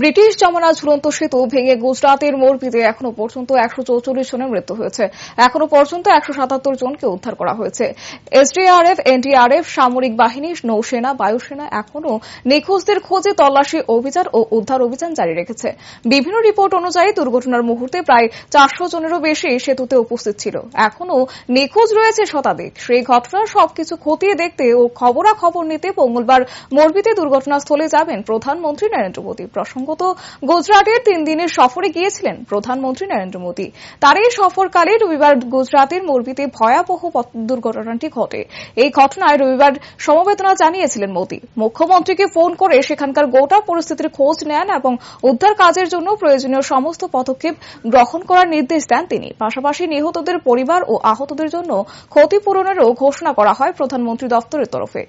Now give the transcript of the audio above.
British জমানা ঝুলন্ত সেতু ভেঙে গুজরাতের মোরবিতে এখনো পর্যন্ত একশো চৌচল্লিশ জনের মৃত্যু হয়েছে এখনো পর্যন্ত একশো সাতাত্তর জনকে উদ্ধার করা হয়েছে এসডিআরএফ এনডিআরএফ সামরিক বাহিনী নৌসেনা বায়ুসেনা এখনো নিখোঁজদের খোঁজে তল্লাশি অভিযান ও উদ্ধার অভিযান জারি রেখেছে বিভিন্ন রিপোর্ট অনুযায়ী দুর্ঘটনার মুহূর্তে প্রায় চারশো জনেরও বেশি সেতুতে উপস্থিত ছিল এখনো নিখোঁজ রয়েছে শতাধিক সেই ঘটনার সবকিছু খতিয়ে দেখতে ও খবরাখবর নিতে মঙ্গলবার মোরবিতে দুর্ঘটনাস্থলে যাবেন প্রধানমন্ত্রী নরেন্দ্র মোদী প্রসঙ্গ গত গুজরাটের তিন দিনের সফরে গিয়েছিলেন প্রধানমন্ত্রী নরেন্দ্র মোদী তার এই সফরকালে রবিবার গুজরাটের মোরবিতে ভয়াবহ দুর্ঘটনাটি ঘটে এই ঘটনায় রবিবার সমবেদনা জানিয়েছিলেন মোদী মুখ্যমন্ত্রীকে ফোন করে সেখানকার গোটা পরিস্থিতির খোঁজ নেন এবং উদ্ধার কাজের জন্য প্রয়োজনীয় সমস্ত পদক্ষেপ গ্রহণ করার নির্দেশ দেন তিনি পাশাপাশি নিহতদের পরিবার ও আহতদের জন্য ক্ষতিপূরণেরও ঘোষণা করা হয় প্রধানমন্ত্রী দপ্তরের তরফে